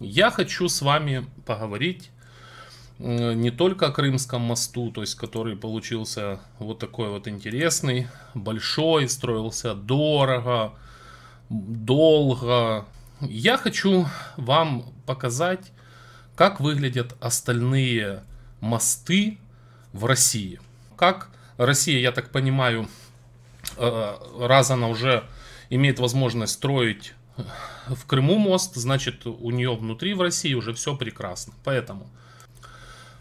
Я хочу с вами поговорить э, не только о Крымском мосту, то есть который получился вот такой вот интересный, большой, строился дорого, долго. Я хочу вам показать, как выглядят остальные мосты в России. Как Россия, я так понимаю, э, раз она уже имеет возможность строить в Крыму мост, значит, у нее внутри в России уже все прекрасно. Поэтому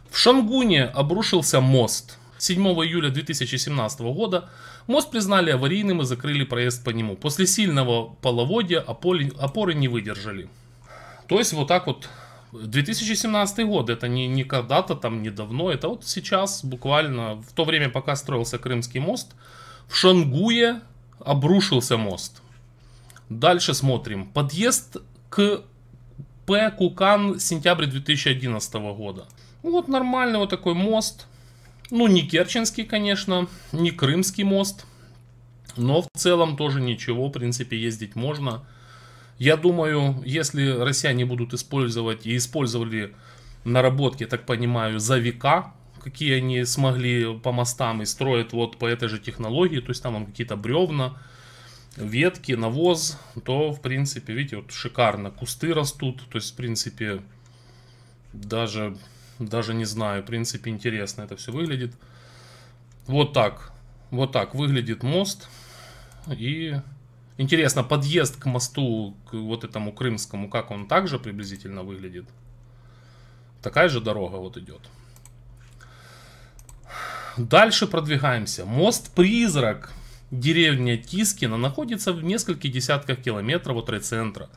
в Шангуне обрушился мост. 7 июля 2017 года мост признали аварийным и закрыли проезд по нему. После сильного половодья опоры, опоры не выдержали. То есть вот так вот 2017 год, это не, не когда-то там, недавно, это вот сейчас буквально, в то время, пока строился Крымский мост, в Шангуе обрушился мост. Дальше смотрим. Подъезд к П. Кукан, сентябрь 2011 года. Ну, вот нормальный вот такой мост. Ну, не Керченский, конечно, не Крымский мост. Но в целом тоже ничего, в принципе, ездить можно. Я думаю, если россияне будут использовать и использовали наработки, так понимаю, за века, какие они смогли по мостам и строят вот по этой же технологии, то есть там, там какие-то бревна, ветки, навоз, то, в принципе, видите, вот шикарно. Кусты растут, то есть, в принципе, даже, даже не знаю, в принципе, интересно это все выглядит. Вот так, вот так выглядит мост. И интересно, подъезд к мосту, к вот этому крымскому, как он также приблизительно выглядит? Такая же дорога вот идет. Дальше продвигаемся. Мост-призрак. Деревня Тискина находится в нескольких десятках километров от райцентра.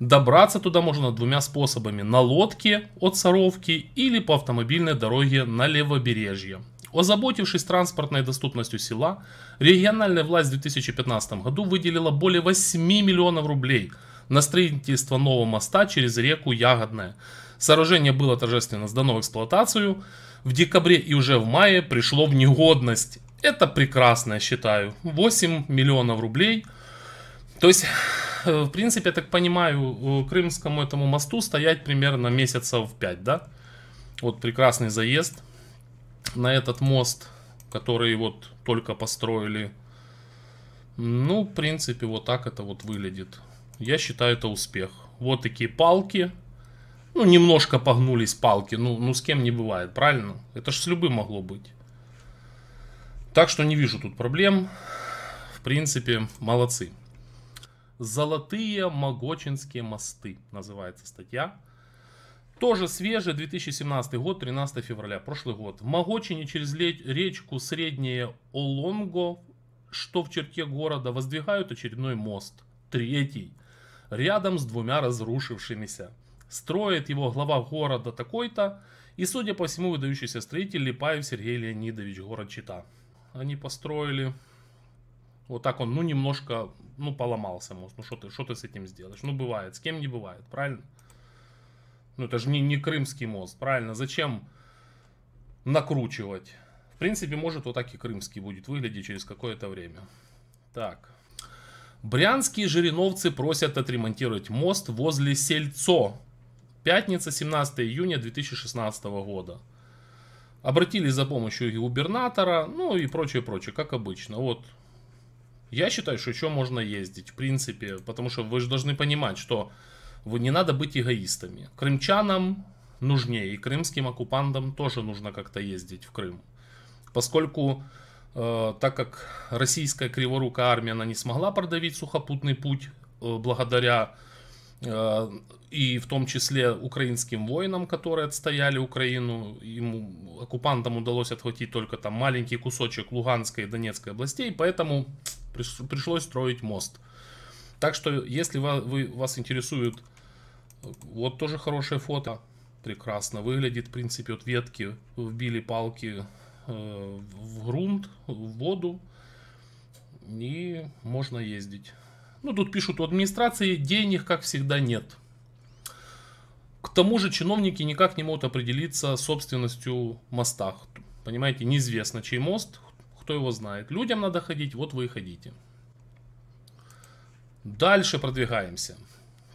Добраться туда можно двумя способами. На лодке от Саровки или по автомобильной дороге на левобережье. Озаботившись транспортной доступностью села, региональная власть в 2015 году выделила более 8 миллионов рублей на строительство нового моста через реку Ягодная. Сооружение было торжественно сдано в эксплуатацию в декабре и уже в мае пришло в негодность. Это прекрасно, я считаю. 8 миллионов рублей. То есть, э, в принципе, я так понимаю, крымскому этому мосту стоять примерно месяцев 5, да? Вот прекрасный заезд на этот мост, который вот только построили. Ну, в принципе, вот так это вот выглядит. Я считаю, это успех. Вот такие палки. Ну, немножко погнулись палки. Ну, ну с кем не бывает, правильно? Это же с любым могло быть. Так что не вижу тут проблем. В принципе, молодцы. «Золотые Могочинские мосты» называется статья. Тоже свежий, 2017 год, 13 февраля, прошлый год. В Могочине через речку Среднее Олонго, что в черте города, воздвигают очередной мост, третий, рядом с двумя разрушившимися. Строит его глава города такой-то, и, судя по всему, выдающийся строитель Липаев Сергей Леонидович, город Чита они построили. Вот так он, ну, немножко, ну, поломался мост. Ну, что ты, что ты с этим сделаешь? Ну, бывает, с кем не бывает, правильно? Ну, это же не, не крымский мост, правильно? Зачем накручивать? В принципе, может, вот так и крымский будет выглядеть через какое-то время. Так. Брянские жириновцы просят отремонтировать мост возле Сельцо. Пятница, 17 июня 2016 года. Обратились за помощью и губернатора, ну и прочее, прочее, как обычно. Вот я считаю, что еще можно ездить, в принципе, потому что вы же должны понимать, что вы, не надо быть эгоистами. Крымчанам нужнее, и крымским оккупантам тоже нужно как-то ездить в Крым. Поскольку, э, так как российская криворукая армия, она не смогла продавить сухопутный путь э, благодаря э, и в том числе украинским воинам, которые отстояли Украину, ему, оккупантам удалось отхватить только там маленький кусочек Луганской и Донецкой областей, поэтому пришлось строить мост. Так что, если вы, вы, вас интересует, вот тоже хорошее фото, прекрасно выглядит, в принципе, вот ветки вбили палки э, в грунт, в воду, и можно ездить. Ну, тут пишут, у администрации денег, как всегда, нет. К тому же чиновники никак не могут определиться собственностью мостах. Понимаете, неизвестно, чей мост, кто его знает. Людям надо ходить, вот вы и ходите. Дальше продвигаемся.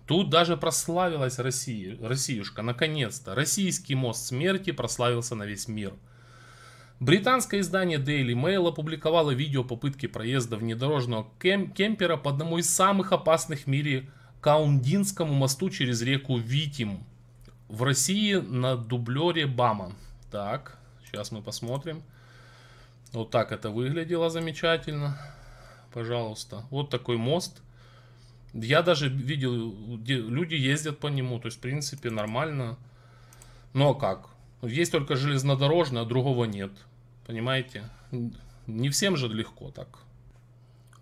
Тут даже прославилась Россия, Россиюшка, наконец-то. Российский мост смерти прославился на весь мир. Британское издание Daily Mail опубликовало видео попытки проезда внедорожного кем кемпера по одному из самых опасных в мире Каундинскому мосту через реку Витим. В России на дублере Бама. Так, сейчас мы посмотрим. Вот так это выглядело замечательно. Пожалуйста. Вот такой мост. Я даже видел, люди ездят по нему. То есть, в принципе, нормально. Но как? Есть только железнодорожный, а другого нет. Понимаете? Не всем же легко так.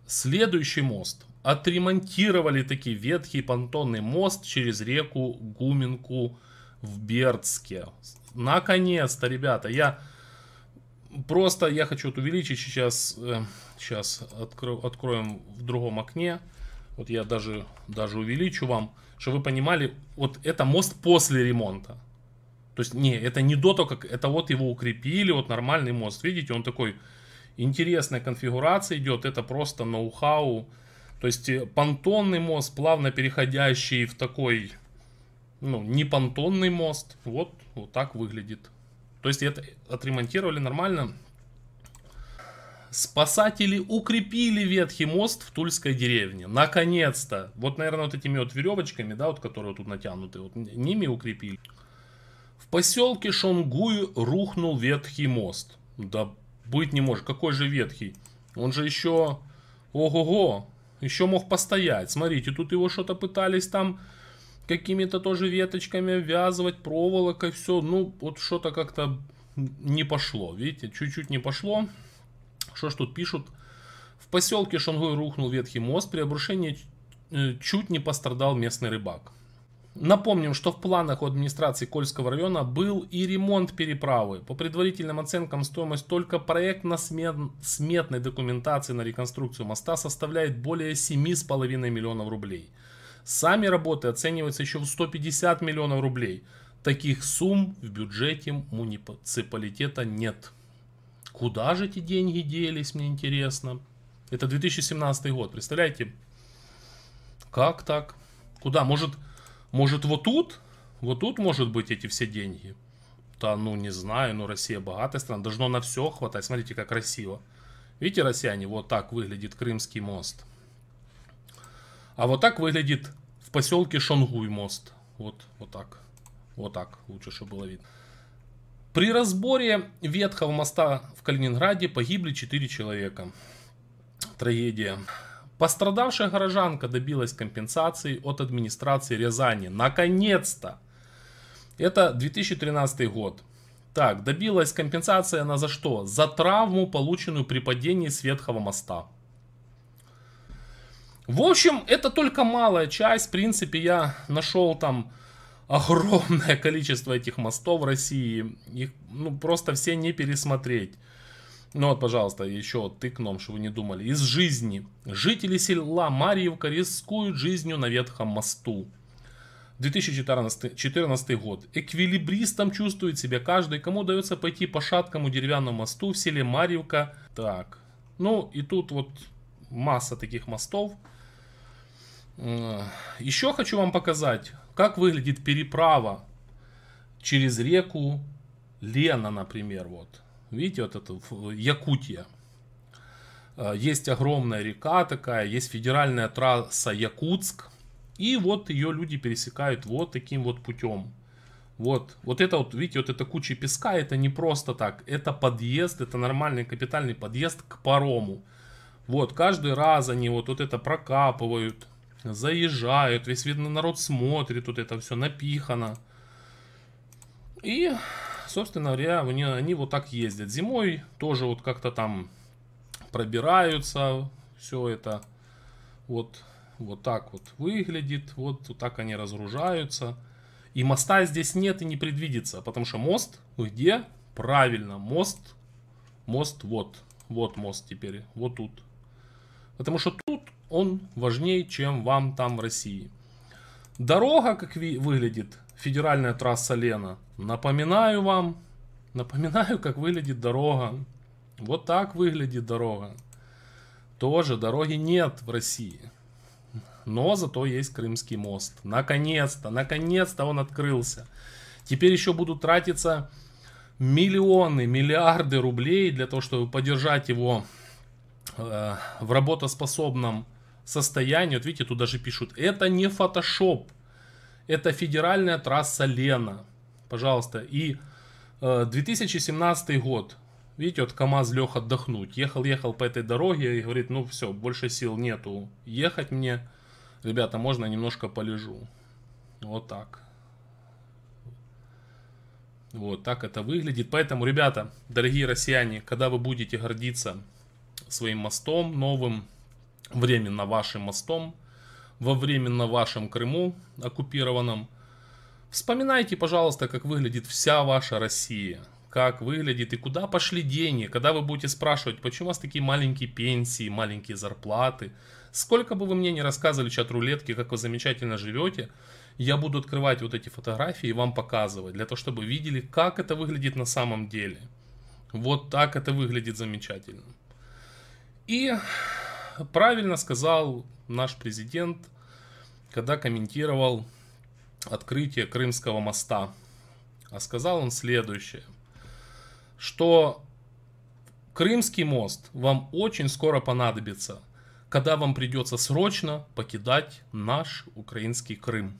Следующий мост. Отремонтировали такие ветхий понтонный мост через реку Гуминку-Гуминку в Бердске. Наконец-то, ребята, я просто, я хочу вот увеличить сейчас, э, сейчас откро, откроем в другом окне. Вот я даже, даже увеличу вам, чтобы вы понимали, вот это мост после ремонта. То есть, не, это не до того, как это вот его укрепили, вот нормальный мост. Видите, он такой интересная конфигурация идет, это просто ноу-хау. То есть, э, понтонный мост, плавно переходящий в такой ну, не понтонный мост. Вот, вот так выглядит. То есть это отремонтировали нормально. Спасатели укрепили ветхий мост в Тульской деревне. Наконец-то. Вот, наверное, вот этими вот веревочками, да, вот которые тут натянуты, вот ними укрепили. В поселке Шонгуй рухнул ветхий мост. Да быть не может. Какой же ветхий? Он же еще... Ого-го! Еще мог постоять. Смотрите, тут его что-то пытались там какими-то тоже веточками обвязывать, проволокой, все. Ну, вот что-то как-то не пошло. Видите, чуть-чуть не пошло. Что ж тут пишут? В поселке Шангой рухнул ветхий мост. При обрушении э, чуть не пострадал местный рыбак. Напомним, что в планах у администрации Кольского района был и ремонт переправы. По предварительным оценкам стоимость только проектно-сметной документации на реконструкцию моста составляет более 7,5 миллионов рублей – Сами работы оцениваются еще в 150 миллионов рублей. Таких сумм в бюджете муниципалитета нет. Куда же эти деньги делись, мне интересно. Это 2017 год, представляете? Как так? Куда? Может, может вот тут? Вот тут, может быть, эти все деньги? Да, ну, не знаю, но ну, Россия богатая страна. Должно на все хватать. Смотрите, как красиво. Видите, россияне, вот так выглядит Крымский мост. А вот так выглядит в поселке Шонгуй мост. Вот, вот так. Вот так лучше, чтобы было видно. При разборе ветхого моста в Калининграде погибли 4 человека. Трагедия. Пострадавшая горожанка добилась компенсации от администрации Рязани. Наконец-то! Это 2013 год. Так, добилась компенсация она за что? За травму, полученную при падении с ветхого моста. В общем, это только малая часть. В принципе, я нашел там огромное количество этих мостов в России. Их ну, просто все не пересмотреть. Ну вот, пожалуйста, еще тыкном, что вы не думали. Из жизни. Жители села Марьевка рискуют жизнью на ветхом мосту. 2014, год. Эквилибристом чувствует себя каждый, кому дается пойти по шаткому деревянному мосту в селе Марьевка. Так, ну и тут вот масса таких мостов. Э, Еще хочу вам показать, как выглядит переправа через реку Лена, например. Вот. Видите, вот это Якутия. Э, есть огромная река такая, есть федеральная трасса Якутск. И вот ее люди пересекают вот таким вот путем. Вот, вот это вот, видите, вот эта куча песка, это не просто так. Это подъезд, это нормальный капитальный подъезд к парому. Вот, каждый раз они вот, вот это прокапывают, заезжают, весь видно народ смотрит, тут это все напихано. И, собственно говоря, они, они вот так ездят. Зимой тоже вот как-то там пробираются, все это вот, вот так вот выглядит, вот, вот так они разгружаются. И моста здесь нет и не предвидится, потому что мост где? Правильно, мост, мост вот, вот мост теперь, вот тут. Потому что тут он важнее, чем вам там в России. Дорога, как ви выглядит, федеральная трасса Лена. Напоминаю вам, напоминаю, как выглядит дорога. Вот так выглядит дорога. Тоже дороги нет в России. Но зато есть Крымский мост. Наконец-то, наконец-то он открылся. Теперь еще будут тратиться миллионы, миллиарды рублей для того, чтобы поддержать его э, в работоспособном состоянию. Вот видите, тут даже пишут, это не фотошоп, это федеральная трасса Лена. Пожалуйста. И э, 2017 год. Видите, вот КамАЗ лег отдохнуть. Ехал-ехал по этой дороге и говорит, ну все, больше сил нету ехать мне. Ребята, можно немножко полежу. Вот так. Вот так это выглядит. Поэтому, ребята, дорогие россияне, когда вы будете гордиться своим мостом новым, временно вашим мостом, во временно вашем Крыму оккупированном. Вспоминайте, пожалуйста, как выглядит вся ваша Россия, как выглядит и куда пошли деньги, когда вы будете спрашивать, почему у вас такие маленькие пенсии, маленькие зарплаты. Сколько бы вы мне не рассказывали чат рулетки, как вы замечательно живете, я буду открывать вот эти фотографии и вам показывать, для того, чтобы видели, как это выглядит на самом деле. Вот так это выглядит замечательно. И правильно сказал наш президент, когда комментировал открытие Крымского моста. А сказал он следующее, что Крымский мост вам очень скоро понадобится, когда вам придется срочно покидать наш украинский Крым.